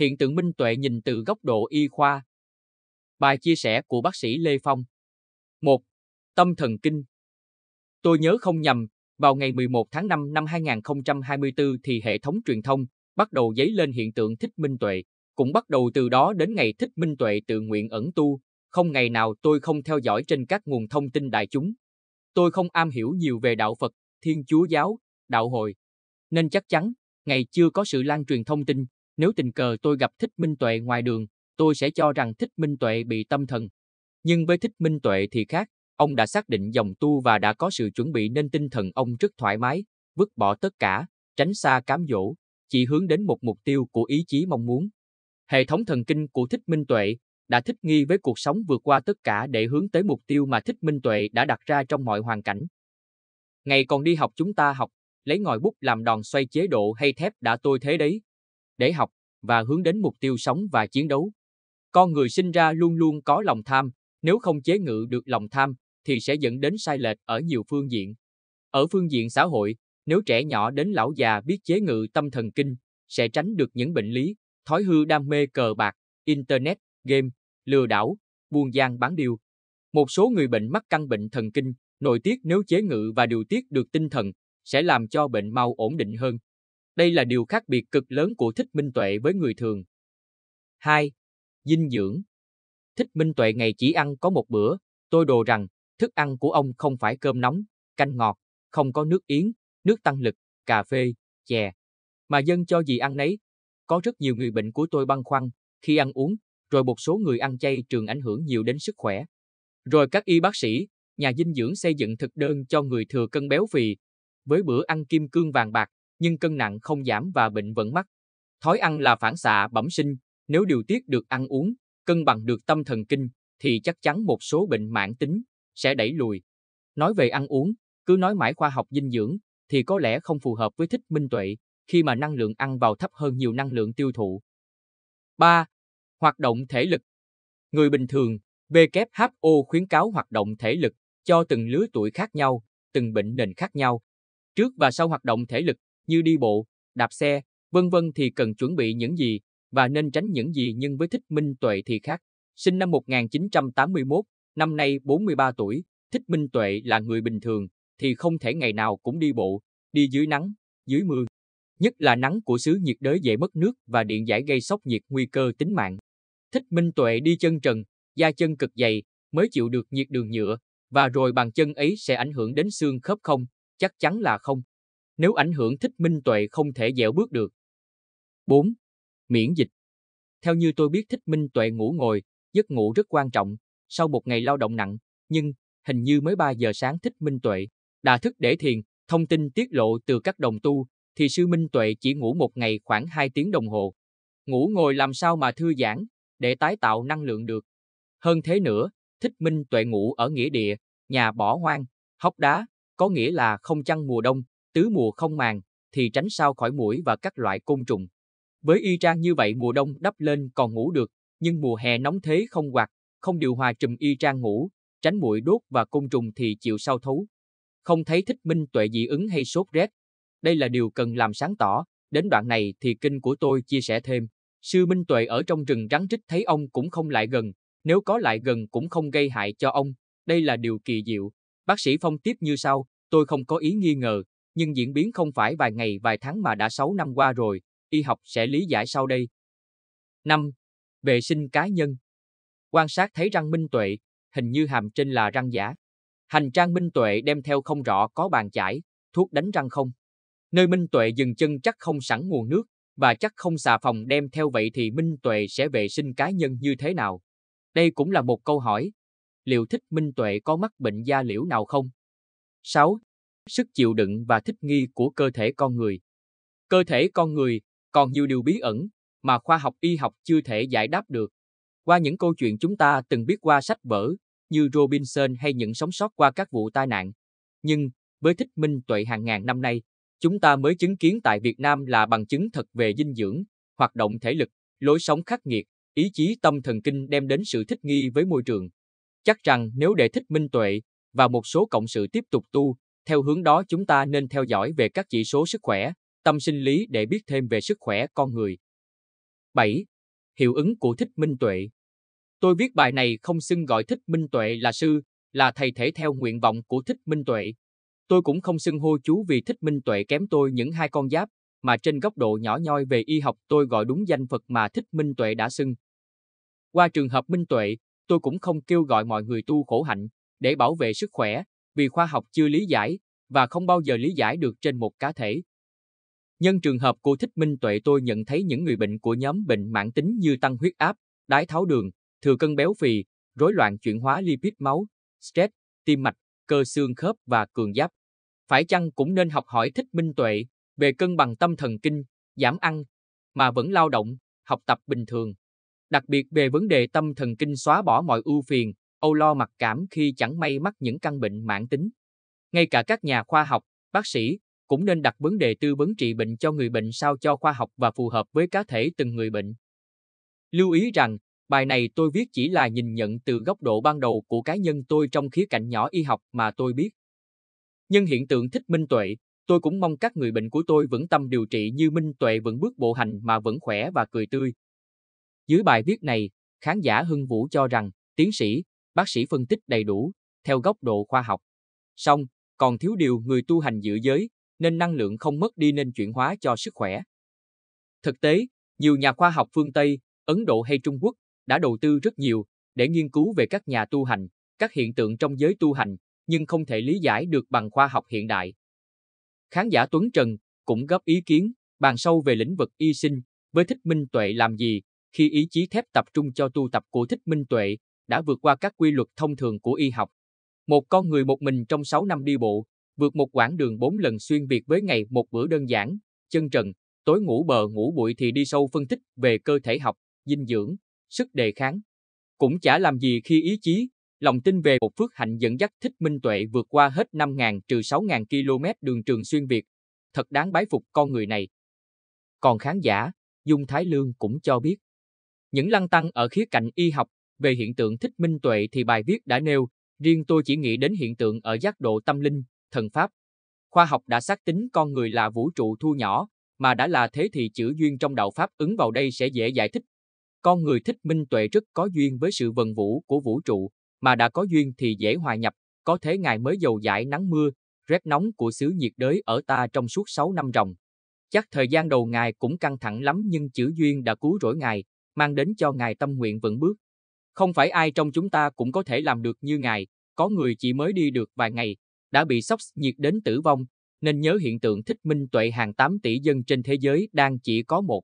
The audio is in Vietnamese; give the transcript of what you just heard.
hiện tượng minh tuệ nhìn từ góc độ y khoa. Bài chia sẻ của bác sĩ Lê Phong 1. Tâm thần kinh Tôi nhớ không nhầm, vào ngày 11 tháng 5 năm 2024 thì hệ thống truyền thông bắt đầu dấy lên hiện tượng thích minh tuệ, cũng bắt đầu từ đó đến ngày thích minh tuệ tự nguyện ẩn tu, không ngày nào tôi không theo dõi trên các nguồn thông tin đại chúng. Tôi không am hiểu nhiều về đạo Phật, Thiên Chúa giáo, đạo hồi, nên chắc chắn ngày chưa có sự lan truyền thông tin, nếu tình cờ tôi gặp Thích Minh Tuệ ngoài đường, tôi sẽ cho rằng Thích Minh Tuệ bị tâm thần. Nhưng với Thích Minh Tuệ thì khác, ông đã xác định dòng tu và đã có sự chuẩn bị nên tinh thần ông rất thoải mái, vứt bỏ tất cả, tránh xa cám dỗ, chỉ hướng đến một mục tiêu của ý chí mong muốn. Hệ thống thần kinh của Thích Minh Tuệ đã thích nghi với cuộc sống vượt qua tất cả để hướng tới mục tiêu mà Thích Minh Tuệ đã đặt ra trong mọi hoàn cảnh. Ngày còn đi học chúng ta học, lấy ngòi bút làm đòn xoay chế độ hay thép đã tôi thế đấy, để học và hướng đến mục tiêu sống và chiến đấu. Con người sinh ra luôn luôn có lòng tham, nếu không chế ngự được lòng tham thì sẽ dẫn đến sai lệch ở nhiều phương diện. Ở phương diện xã hội, nếu trẻ nhỏ đến lão già biết chế ngự tâm thần kinh, sẽ tránh được những bệnh lý, thói hư đam mê cờ bạc, internet, game, lừa đảo, buôn gian bán điều. Một số người bệnh mắc căn bệnh thần kinh, nội tiết nếu chế ngự và điều tiết được tinh thần, sẽ làm cho bệnh mau ổn định hơn. Đây là điều khác biệt cực lớn của thích minh tuệ với người thường. 2. Dinh dưỡng Thích minh tuệ ngày chỉ ăn có một bữa, tôi đồ rằng thức ăn của ông không phải cơm nóng, canh ngọt, không có nước yến, nước tăng lực, cà phê, chè. Mà dân cho gì ăn nấy. Có rất nhiều người bệnh của tôi băn khoăn khi ăn uống, rồi một số người ăn chay trường ảnh hưởng nhiều đến sức khỏe. Rồi các y bác sĩ, nhà dinh dưỡng xây dựng thực đơn cho người thừa cân béo phì, với bữa ăn kim cương vàng bạc, nhưng cân nặng không giảm và bệnh vẫn mắc. Thói ăn là phản xạ bẩm sinh, nếu điều tiết được ăn uống, cân bằng được tâm thần kinh, thì chắc chắn một số bệnh mãn tính sẽ đẩy lùi. Nói về ăn uống, cứ nói mãi khoa học dinh dưỡng thì có lẽ không phù hợp với thích minh tuệ khi mà năng lượng ăn vào thấp hơn nhiều năng lượng tiêu thụ. 3. Hoạt động thể lực Người bình thường, WHO khuyến cáo hoạt động thể lực cho từng lứa tuổi khác nhau, từng bệnh nền khác nhau. Trước và sau hoạt động thể lực, như đi bộ, đạp xe, vân vân thì cần chuẩn bị những gì và nên tránh những gì nhưng với Thích Minh Tuệ thì khác. Sinh năm 1981, năm nay 43 tuổi, Thích Minh Tuệ là người bình thường thì không thể ngày nào cũng đi bộ, đi dưới nắng, dưới mưa. Nhất là nắng của xứ nhiệt đới dễ mất nước và điện giải gây sốc nhiệt nguy cơ tính mạng. Thích Minh Tuệ đi chân trần, da chân cực dày, mới chịu được nhiệt đường nhựa, và rồi bàn chân ấy sẽ ảnh hưởng đến xương khớp không, chắc chắn là không nếu ảnh hưởng thích minh tuệ không thể dẻo bước được. 4. Miễn dịch Theo như tôi biết thích minh tuệ ngủ ngồi, giấc ngủ rất quan trọng, sau một ngày lao động nặng, nhưng hình như mới 3 giờ sáng thích minh tuệ, đã thức để thiền, thông tin tiết lộ từ các đồng tu, thì sư minh tuệ chỉ ngủ một ngày khoảng 2 tiếng đồng hồ. Ngủ ngồi làm sao mà thư giãn, để tái tạo năng lượng được. Hơn thế nữa, thích minh tuệ ngủ ở nghĩa địa, nhà bỏ hoang, hốc đá, có nghĩa là không chăn mùa đông, tứ mùa không màng, thì tránh sao khỏi mũi và các loại côn trùng. Với y trang như vậy mùa đông đắp lên còn ngủ được, nhưng mùa hè nóng thế không quạt, không điều hòa trùm y trang ngủ, tránh mũi đốt và côn trùng thì chịu sao thấu. Không thấy thích minh tuệ dị ứng hay sốt rét. Đây là điều cần làm sáng tỏ, đến đoạn này thì kinh của tôi chia sẻ thêm. Sư Minh Tuệ ở trong rừng rắn trích thấy ông cũng không lại gần, nếu có lại gần cũng không gây hại cho ông, đây là điều kỳ diệu. Bác sĩ Phong tiếp như sau, tôi không có ý nghi ngờ, nhưng diễn biến không phải vài ngày vài tháng mà đã 6 năm qua rồi, y học sẽ lý giải sau đây. 5. Vệ sinh cá nhân Quan sát thấy răng minh tuệ, hình như hàm trên là răng giả. Hành trang minh tuệ đem theo không rõ có bàn chải, thuốc đánh răng không. Nơi minh tuệ dừng chân chắc không sẵn nguồn nước, và chắc không xà phòng đem theo vậy thì minh tuệ sẽ vệ sinh cá nhân như thế nào? Đây cũng là một câu hỏi. Liệu thích minh tuệ có mắc bệnh da liễu nào không? 6 sức chịu đựng và thích nghi của cơ thể con người. Cơ thể con người còn nhiều điều bí ẩn mà khoa học y học chưa thể giải đáp được. Qua những câu chuyện chúng ta từng biết qua sách vở như Robinson hay những sống sót qua các vụ tai nạn. Nhưng với thích minh tuệ hàng ngàn năm nay, chúng ta mới chứng kiến tại Việt Nam là bằng chứng thật về dinh dưỡng, hoạt động thể lực, lối sống khắc nghiệt, ý chí tâm thần kinh đem đến sự thích nghi với môi trường. Chắc rằng nếu để thích minh tuệ và một số cộng sự tiếp tục tu, theo hướng đó chúng ta nên theo dõi về các chỉ số sức khỏe, tâm sinh lý để biết thêm về sức khỏe con người. 7. Hiệu ứng của thích minh tuệ Tôi viết bài này không xưng gọi thích minh tuệ là sư, là thầy thể theo nguyện vọng của thích minh tuệ. Tôi cũng không xưng hô chú vì thích minh tuệ kém tôi những hai con giáp, mà trên góc độ nhỏ nhoi về y học tôi gọi đúng danh Phật mà thích minh tuệ đã xưng. Qua trường hợp minh tuệ, tôi cũng không kêu gọi mọi người tu khổ hạnh để bảo vệ sức khỏe, vì khoa học chưa lý giải và không bao giờ lý giải được trên một cá thể. Nhân trường hợp của Thích Minh Tuệ tôi nhận thấy những người bệnh của nhóm bệnh mãn tính như tăng huyết áp, đái tháo đường, thừa cân béo phì, rối loạn chuyển hóa lipid máu, stress, tim mạch, cơ xương khớp và cường giáp. Phải chăng cũng nên học hỏi Thích Minh Tuệ về cân bằng tâm thần kinh, giảm ăn, mà vẫn lao động, học tập bình thường. Đặc biệt về vấn đề tâm thần kinh xóa bỏ mọi ưu phiền, âu lo mặc cảm khi chẳng may mắc những căn bệnh mãn tính. Ngay cả các nhà khoa học, bác sĩ cũng nên đặt vấn đề tư vấn trị bệnh cho người bệnh sao cho khoa học và phù hợp với cá thể từng người bệnh. Lưu ý rằng, bài này tôi viết chỉ là nhìn nhận từ góc độ ban đầu của cá nhân tôi trong khía cạnh nhỏ y học mà tôi biết. Nhân hiện tượng thích minh tuệ, tôi cũng mong các người bệnh của tôi vẫn tâm điều trị như minh tuệ vẫn bước bộ hành mà vẫn khỏe và cười tươi. Dưới bài viết này, khán giả Hưng Vũ cho rằng, tiến sĩ, bác sĩ phân tích đầy đủ, theo góc độ khoa học. Song, còn thiếu điều người tu hành giữ giới, nên năng lượng không mất đi nên chuyển hóa cho sức khỏe. Thực tế, nhiều nhà khoa học phương Tây, Ấn Độ hay Trung Quốc đã đầu tư rất nhiều để nghiên cứu về các nhà tu hành, các hiện tượng trong giới tu hành, nhưng không thể lý giải được bằng khoa học hiện đại. Khán giả Tuấn Trần cũng góp ý kiến, bàn sâu về lĩnh vực y sinh, với thích minh tuệ làm gì, khi ý chí thép tập trung cho tu tập của thích minh tuệ, đã vượt qua các quy luật thông thường của y học. Một con người một mình trong 6 năm đi bộ, vượt một quãng đường 4 lần xuyên Việt với ngày một bữa đơn giản, chân trần, tối ngủ bờ ngủ bụi thì đi sâu phân tích về cơ thể học, dinh dưỡng, sức đề kháng. Cũng chả làm gì khi ý chí, lòng tin về một phước hạnh dẫn dắt thích minh tuệ vượt qua hết 5.000 trừ 6.000 km đường trường xuyên Việt. Thật đáng bái phục con người này. Còn khán giả, Dung Thái Lương cũng cho biết. Những lăng tăng ở khía cạnh y học về hiện tượng thích minh tuệ thì bài viết đã nêu, riêng tôi chỉ nghĩ đến hiện tượng ở giác độ tâm linh, thần pháp. Khoa học đã xác tính con người là vũ trụ thu nhỏ, mà đã là thế thì chữ duyên trong đạo pháp ứng vào đây sẽ dễ giải thích. Con người thích minh tuệ rất có duyên với sự vần vũ của vũ trụ, mà đã có duyên thì dễ hòa nhập, có thế ngài mới dầu giải nắng mưa, rét nóng của xứ nhiệt đới ở ta trong suốt 6 năm ròng. Chắc thời gian đầu ngài cũng căng thẳng lắm nhưng chữ duyên đã cứu rỗi ngài, mang đến cho ngài tâm nguyện vững bước, không phải ai trong chúng ta cũng có thể làm được như ngài, có người chỉ mới đi được vài ngày, đã bị sốc nhiệt đến tử vong, nên nhớ hiện tượng thích minh tuệ hàng 8 tỷ dân trên thế giới đang chỉ có một.